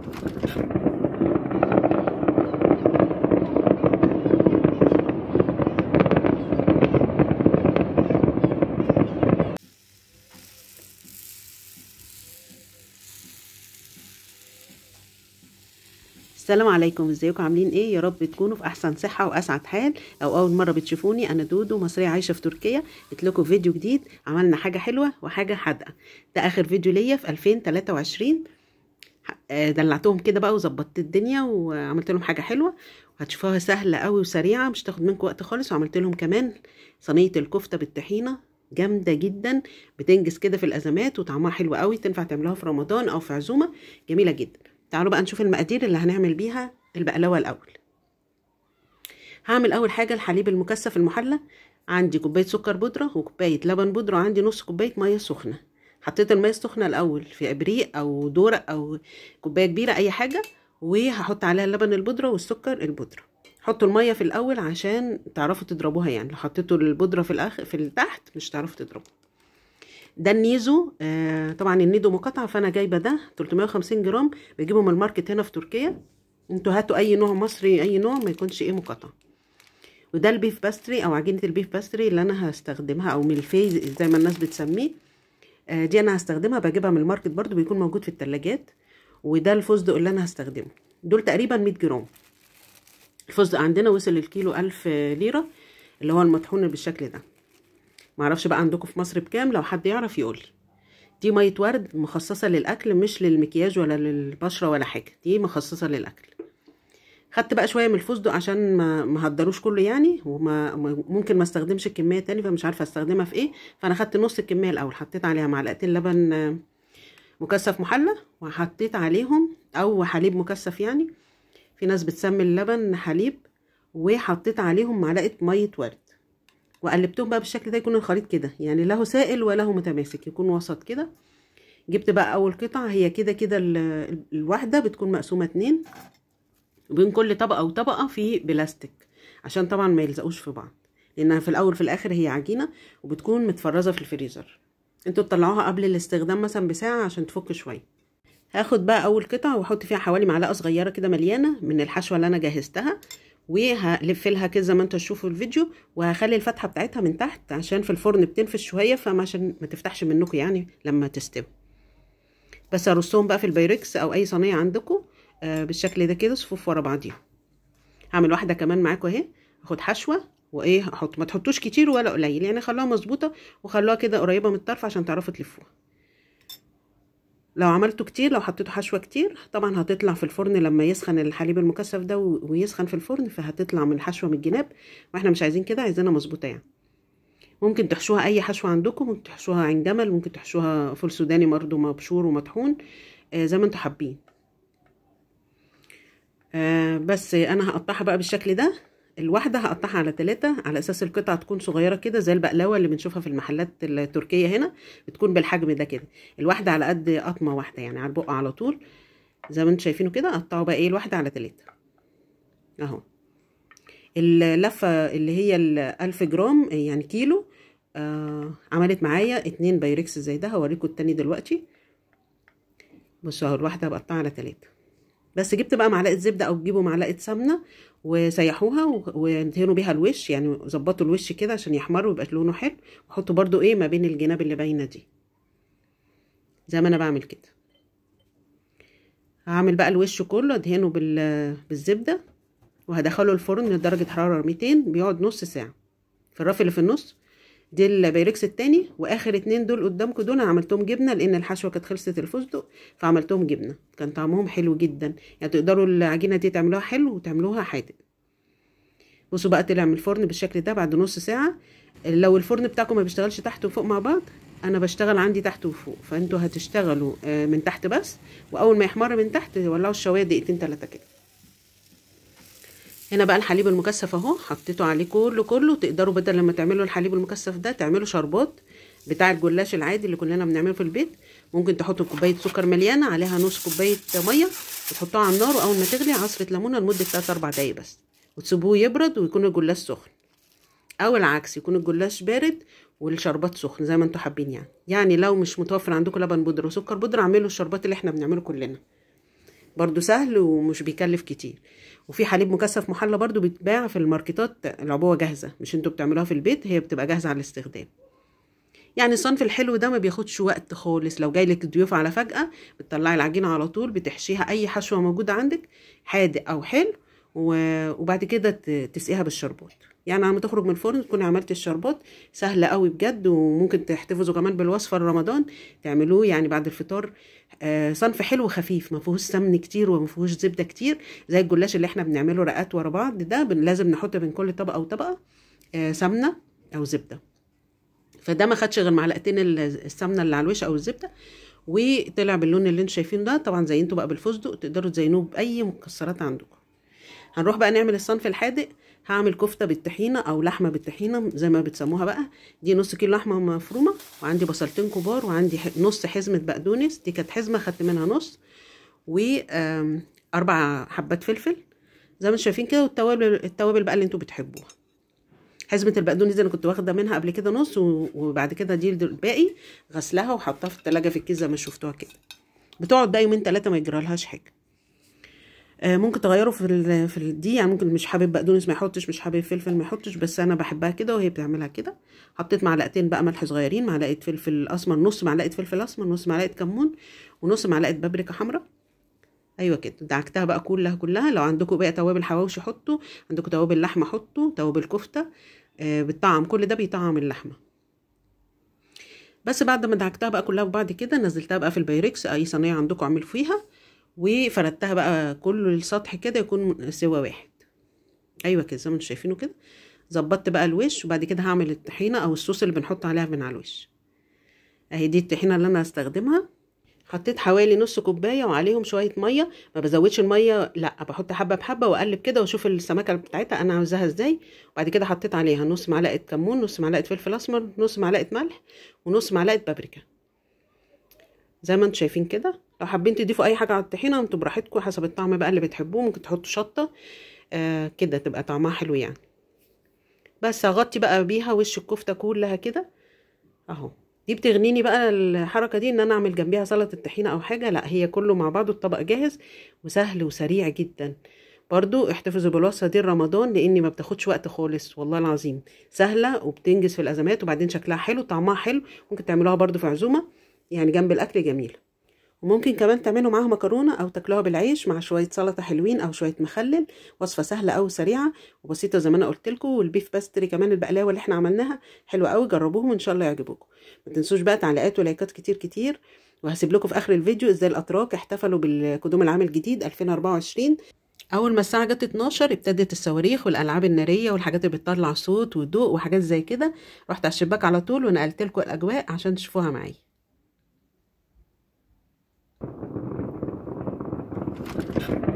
السلام عليكم ازيكم عاملين ايه يا رب تكونوا في احسن صحه واسعد حال او اول مره بتشوفوني انا دودو مصريه عايشه في تركيا قلت لكم فيديو جديد عملنا حاجه حلوه وحاجه حادقه ده اخر فيديو ليا في 2023 آه، دلعتهم كده بقى وظبطت الدنيا وعملت لهم حاجه حلوه هتشوفوها سهله قوي وسريعه مش تاخد منكم وقت خالص وعملت لهم كمان صينيه الكفته بالطحينه جامده جدا بتنجز كده في الازمات وطعمها حلو قوي تنفع تعملوها في رمضان او في عزومه جميله جدا تعالوا بقى نشوف المقادير اللي هنعمل بيها البقلاوه الاول هعمل اول حاجه الحليب المكثف المحلى عندي كوبايه سكر بودره وكوبايه لبن بودره وعندي نص كوبايه ميه سخنه حطيت الميه السخنه الاول في ابريق او دورق او كوبايه كبيره اي حاجه وهحط عليها اللبن البودره والسكر البودره حطوا الميه في الاول عشان تعرفوا تضربوها يعني لو حطيتوا البودره في الاخر في تحت مش هتعرفوا تضربوا ده النيزو آه طبعا النيدو مقطع فانا جايبه ده 350 جرام بجيبه من الماركت هنا في تركيا انتوا هاتوا اي نوع مصري اي نوع ما يكونش ايه مقطع وده البيف باستري او عجينه البيف باستري اللي انا هستخدمها او ملفي زي ما الناس بتسميه آه، دي انا هستخدمها بجيبها من الماركت برضو بيكون موجود في التلاجات وده الفستق اللي انا هستخدمه دول تقريبا 100 جرام الفستق عندنا وصل الكيلو 1000 ليره اللي هو المطحون بالشكل ده معرفش بقى عندكم في مصر بكام لو حد يعرف يقول دي ميه ورد مخصصه للاكل مش للمكياج ولا للبشره ولا حاجه دي مخصصه للاكل خدت بقى شويه من الفستق عشان ما ما هدروش كله يعني وما ممكن ما استخدمش الكميه تاني فمش عارفه استخدمها في ايه فانا خدت نص الكميه الاول حطيت عليها معلقتين لبن مكثف محلى وحطيت عليهم او حليب مكثف يعني في ناس بتسمي اللبن حليب وحطيت عليهم معلقه ميه ورد وقلبتهم بقى بالشكل ده يكون الخليط كده يعني له سائل ولا هو متماسك يكون وسط كده جبت بقى اول قطعه هي كده كده الواحده بتكون مقسومه اتنين وبين كل طبقه وطبقه في بلاستيك عشان طبعا ما يلزقوش في بعض لانها في الاول في الاخر هي عجينه وبتكون متفرزه في الفريزر انتوا تطلعوها قبل الاستخدام مثلا بساعه عشان تفك شويه هاخد بقى اول قطعه واحط فيها حوالي معلقه صغيره كده مليانه من الحشوه اللي انا جهزتها وهلف لها كده زي ما انتوا تشوفوا الفيديو وهخلي الفتحه بتاعتها من تحت عشان في الفرن بتنفش شويه فما عشان ما تفتحش منكم يعني لما تستوي بس ارصهم بقى في البايركس او اي صينيه عندكم آه، بالشكل ده كده صفوف ورا بعضيها هعمل واحده كمان معاكم اهي هاخد حشوه وايه هحط ما تحطوش كتير ولا قليل يعني خلوها مظبوطه وخلوها كده قريبه من الطرف عشان تعرفوا تلفوها لو عملتوا كتير لو حطيتوا حشوه كتير طبعا هتطلع في الفرن لما يسخن الحليب المكثف ده ويسخن في الفرن فهتطلع من الحشوه من الجناب واحنا مش عايزين كده عايزينها مظبوطه يعني ممكن تحشوها اي حشوه عندكم ممكن تحشوها عين جمل ممكن تحشوها فول سوداني برضه مبشور ومطحون آه زي ما انتوا حابين آه بس انا هقطعها بقى بالشكل ده الواحده هقطعها على ثلاثة على اساس القطعه تكون صغيره كده زي البقلاوه اللي بنشوفها في المحلات التركيه هنا بتكون بالحجم ده كده الواحده على قد قطمه واحده يعني على البق على طول زي ما انتم شايفينه كده قطعوا بقى ايه الواحده على ثلاثة اهو اللفه اللي هي الألف جرام يعني كيلو آه عملت معايا اتنين بايركس زي ده هوريكم التاني دلوقتي بصوا اهو الواحده بقطعها على ثلاثة بس جبت بقى معلقه زبده او تجيبوا معلقه سمنه وسيحوها وانتهنوا بيها الوش يعني ظبطوا الوش كده عشان يحمر ويبقى لونه حلو وحطوا برده ايه ما بين الجناب اللي باينه دي زي ما انا بعمل كده هعمل بقى الوش كله ادهنه بالزبده وهدخله الفرن لدرجه حراره 200 بيقعد نص ساعه في الرف اللي في النص دي البايركس التاني واخر اتنين دول قدامكم دول انا عملتهم جبنه لان الحشوه كانت خلصت الفستق فعملتهم جبنه كان طعمهم حلو جدا يعني تقدروا العجينه دي تعملوها حلو وتعملوها حادق بصوا بقى طلع من الفرن بالشكل ده بعد نص ساعه لو الفرن بتاعكم ما بيشتغلش تحت وفوق مع بعض انا بشتغل عندي تحت وفوق فانتوا هتشتغلوا آه، من تحت بس واول ما يحمر من تحت ولعوا الشوايه دقيقتين ثلاثه كده هنا بقى الحليب المكثف اهو حطيته عليه كله كله تقدروا بدل لما تعملوا الحليب المكثف ده تعملوا شربات بتاع الجلاش العادي اللي كلنا بنعمله في البيت ممكن تحطوا كوبايه سكر مليانه عليها نص كوبايه ميه وتحطوها على النار واول ما تغلي عصره ليمونه لمده 3 4 دقايق بس وتسيبوه يبرد ويكون الجلاش سخن او العكس يكون الجلاش بارد والشربات سخن زي ما انتوا حابين يعني يعني لو مش متوفر عندكم لبن بودره وسكر بودره اعملوا الشربات اللي احنا بنعمله كلنا برضو سهل ومش بيكلف كتير وفي حليب مكثف محلى برضو بيتباع في الماركتات العبوه جاهزه مش انتوا بتعملوها في البيت هي بتبقى جاهزه على الاستخدام يعني الصنف الحلو ده ما بياخدش وقت خالص لو جايلك الضيوف على فجأة بتطلعي العجينة على طول بتحشيها أي حشوة موجودة عندك حادق أو حلو وبعد كده تسقيها بالشربات يعني عم تخرج من الفرن تكون عملت الشربات سهله قوي بجد وممكن تحتفظوا كمان بالوصفه لرمضان تعملوه يعني بعد الفطار آه، صنف حلو خفيف ما فيهوش سمن كتير وما فيهوش زبده كتير زي الجلاش اللي احنا بنعمله رقات ورا بعض ده لازم نحط بين كل طبقه وطبقه آه، سمنه او زبده فده ما خدش غير معلقتين السمنه اللي على الوش او الزبده وطلع باللون اللي انتوا شايفينه ده طبعا زينته بقى بالفستق تقدروا تزينوه باي مكسرات عندكم هنروح بقى نعمل الصنف الحادق هعمل كفته بالطحينه او لحمه بالطحينه زي ما بتسموها بقى دي نص كيلو لحمه مفرومه وعندي بصلتين كبار وعندي نص حزمه بقدونس دي كانت حزمه خدت منها نص و اربع حبات فلفل زي ما انتم شايفين كده والتوابل التوابل بقى اللي انتوا بتحبوها حزمه البقدونس دي انا كنت واخده منها قبل كده نص وبعد كده دي الباقي غسلها وحطها في التلاجة في الكيس زي ما شفتوها كده بتقعد بقى يومين ثلاثه ما يجرالهاش حاجه آه، ممكن تغيره في ال... في دي يعني ممكن مش حابب بقدونس ما يحطش مش حابب فلفل ما يحطش بس انا بحبها كده وهي بتعملها كده حطيت معلقتين بقى ملح صغيرين معلقه فلفل اسمر نص معلقه فلفل اسمر نص معلقه كمون ونص معلقه بابريكا حمراء ايوه كده دعكتها بقى كلها كلها لو عندكم بقى توابل حواوشي حطوا عندكم توابل لحمه حطوا توابل كفته آه بالطعم كل ده بيطعم اللحمه بس بعد ما دعكتها بقى كلها وبعد كده نزلتها بقى في البايركس اي صينيه عندكم اعملوا فيها وفردتها بقى كل السطح كده يكون سوا واحد ايوه كده زي ما انتم شايفينه كده ظبطت بقى الوش وبعد كده هعمل الطحينه او الصوص اللي بنحط عليها من على الوش اهي دي الطحينه اللي انا هستخدمها حطيت حوالي نص كوبايه وعليهم شويه ميه ما بزودش الميه لا بحط حبه بحبه واقلب كده واشوف السمكه بتاعتها انا عاوزاها ازاي وبعد كده حطيت عليها نص معلقه كمون نص معلقه فلفل اسمر نص معلقه ملح ونص معلقه بابريكا زي ما انتم شايفين كده لو حابين تضيفوا اي حاجه على الطحينه انتوا براحتكم حسب الطعم بقى اللي بتحبوه ممكن تحطوا شطه آه كده تبقى طعمها حلو يعني بس هغطي بقى بيها وش الكفته كلها كده اهو دي بتغنيني بقى الحركه دي ان انا اعمل جنبيها سلطه الطحينه او حاجه لا هي كله مع بعضه الطبق جاهز وسهل وسريع جدا برضو احتفظوا بالوصفه دي رمضان لان ما بتاخدش وقت خالص والله العظيم سهله وبتنجز في الازمات وبعدين شكلها حلو طعمها حلو ممكن تعملوها برضو في عزومه يعني جنب الاكل جميله وممكن كمان تعملوا معاها مكرونة أو تاكلوها بالعيش مع شوية سلطة حلوين أو شوية مخلل وصفة سهلة أو سريعة وبسيطة زي ما أنا قلت والبيف باستري كمان البقلاوة اللي احنا عملناها حلوة قوي جربوهم وإن شاء الله يعجبوكم ما تنسوش بقى تعليقات ولايكات كتير كتير وهسيب لكم في آخر الفيديو إزاي الأتراك احتفلوا بالقدوم العام الجديد 2024 اول ما الساعه جت 12 ابتدت الصواريخ والالعاب الناريه والحاجات اللي بتطلع صوت وضوء وحاجات زي كده رحت على الشباك على طول ونقلت لكم الاجواء عشان تشوفوها معايا Thank you.